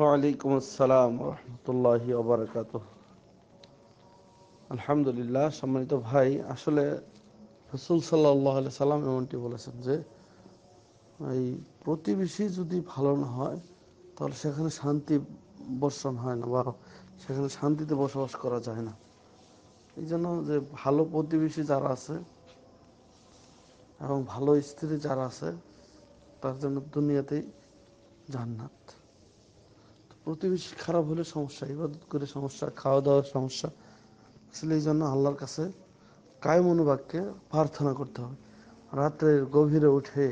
ওয়ালাইকুম আসসালাম রহমতুল্লাহি ওবরাকাত আলহামদুলিল্লাহ সম্মানিত ভাই আসলে রসুল সাল্লাহ সাল্লাম এমনটি বলেছেন যে এই প্রতিবেশী যদি ভালো না হয় তাহলে সেখানে শান্তি বর্ষণ হয় না বা সেখানে শান্তিতে বসবাস করা যায় না এই জন্য যে ভালো প্রতিবেশী যারা আছে এবং ভালো স্ত্রী যারা আছে তার জন্য দুনিয়াতেই জান্নাত প্রতিবেশী খারাপ হলে সমস্যা ইবাদত করে সমস্যা খাওয়া দাওয়ার সমস্যা আসলে এই জন্য আল্লাহর কাছে কায়ম অনুবাক্যে প্রার্থনা করতে হবে রাত্রে গভীরে উঠে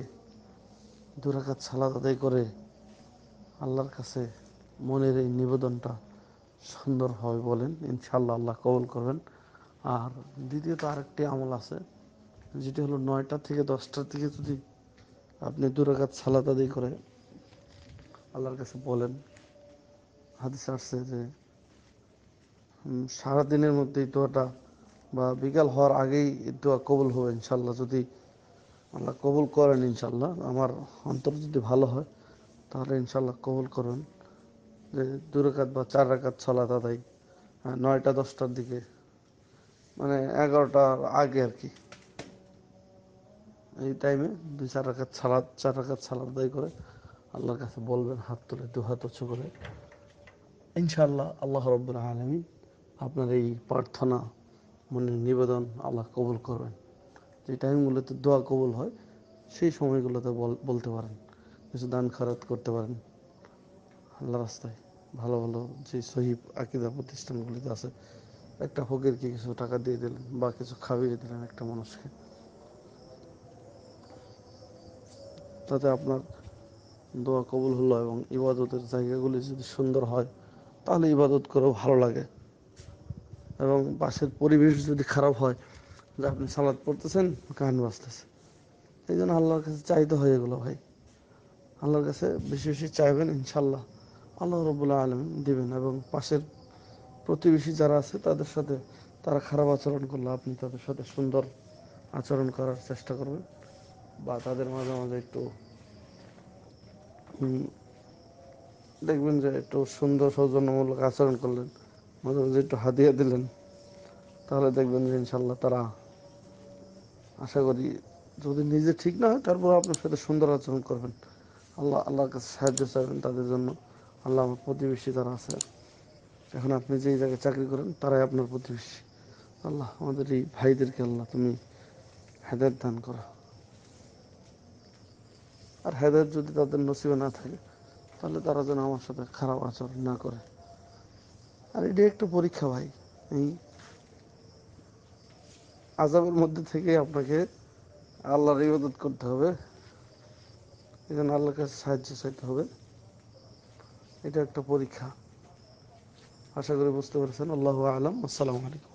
দুরাকাত সালাদ আদায় করে আল্লাহর কাছে মনের এই নিবেদনটা সুন্দর হবে বলেন ইনশাল্লাহ আল্লাহ কবল করবেন আর দ্বিতীয়ত আরেকটি আমল আছে যেটি হলো নয়টা থেকে দশটার দিকে যদি আপনি দুরাকাত সালাদ আদায় করে আল্লাহর কাছে বলেন হাদিস আসছে যে সারাদিনের মধ্যে এই দোয়াটা বা বিকাল হওয়ার আগেই দোয়া কবুল হবে ইনশাল্লাহ যদি আল্লাহ কবুল করেন ইনশাল্লাহ আমার অন্তর যদি ভালো হয় তাহলে ইনশাল্লাহ কবুল করেন যে দু রেখাত বা চার রেখাত ছলা দাদাই হ্যাঁ, নয়টা দশটার দিকে মানে এগারোটার আগে আর কি এই টাইমে দুই চার রাখাত সালাদ চার রাখাত সালাদ দায়ী করে আল্লাহর কাছে বলবেন হাত তুলে দু হাত উঁচু করে ইনশাল্লাহ আল্লাহ রব্বুল আলমিন আপনার এই প্রার্থনা মনের নিবেদন আল্লাহ কবুল করবেন যে টাইমগুলোতে দোয়া কবুল হয় সেই সময়গুলোতে বলতে পারেন কিছু দান খারাত করতে পারেন আল্লাহ রাস্তায় ভালো ভালো যে সহিব আকিদা প্রতিষ্ঠানগুলিতে আছে একটা ফকিরকে কিছু টাকা দিয়ে দিলেন বা কিছু খাবিয়ে দিলেন একটা মানুষকে তাতে আপনার দোয়া কবুল হলো এবং ইবাদতের জায়গাগুলি যদি সুন্দর হয় তাহলে ইবাদত করো ভালো লাগে এবং পাশের পরিবেশ যদি খারাপ হয় যে আপনি সালাদ পড়তেছেন কান বাজতেছে এই জন্য আল্লাহর কাছে চাইতে হয় এগুলো ভাই আল্লাহর কাছে বেশি বেশি চাইবেন ইনশাল্লাহ আল্লাহ রবুল্লা আলম দিবেন এবং পাশের প্রতিবেশী যারা আছে তাদের সাথে তারা খারাপ আচরণ করলে আপনি তাদের সাথে সুন্দর আচরণ করার চেষ্টা করবেন বা তাদের মাঝে মাঝে একটু দেখবেন যে একটু সুন্দর সৌজন্যমূলক আচরণ করলেন মাঝে মাঝে একটু হাদিয়া দিলেন তাহলে দেখবেন যে ইনশাল্লাহ তারা আশা করি যদি নিজে ঠিক না হয় তারপর আপনার সাথে সুন্দর আচরণ করবেন আল্লাহ আল্লাহর কাছে সাহায্য চাইবেন তাদের জন্য আল্লাহ আমার প্রতিবেশী তারা আছে এখন আপনি যেই জায়গায় চাকরি করেন তারাই আপনার প্রতিবেশী আল্লাহ আমাদের এই ভাইদেরকে আল্লাহ তুমি হেদায়ত দান করো আর হেদায়ত যদি তাদের নসিবে না থাকে তাহলে তারা যেন আমার সাথে খারাপ আচরণ না করে আর এটা একটু পরীক্ষা ভাই এই আজাবের মধ্যে থেকে আপনাকে আল্লাহর ইবাদত করতে হবে এখানে আল্লাহর কাছে সাহায্য চাইতে হবে এটা একটা পরীক্ষা আশা করি বুঝতে পেরেছেন আল্লাহ আলম আসসালামু আলাইকুম